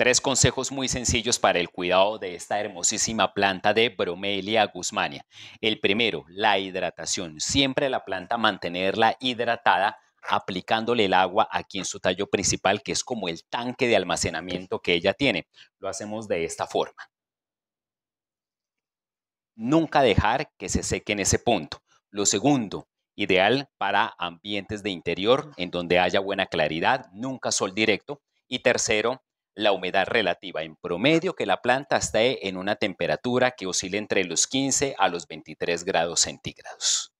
Tres consejos muy sencillos para el cuidado de esta hermosísima planta de Bromelia guzmania. El primero, la hidratación. Siempre la planta mantenerla hidratada aplicándole el agua aquí en su tallo principal, que es como el tanque de almacenamiento que ella tiene. Lo hacemos de esta forma. Nunca dejar que se seque en ese punto. Lo segundo, ideal para ambientes de interior en donde haya buena claridad, nunca sol directo. Y tercero, la humedad relativa en promedio que la planta esté en una temperatura que oscila entre los 15 a los 23 grados centígrados.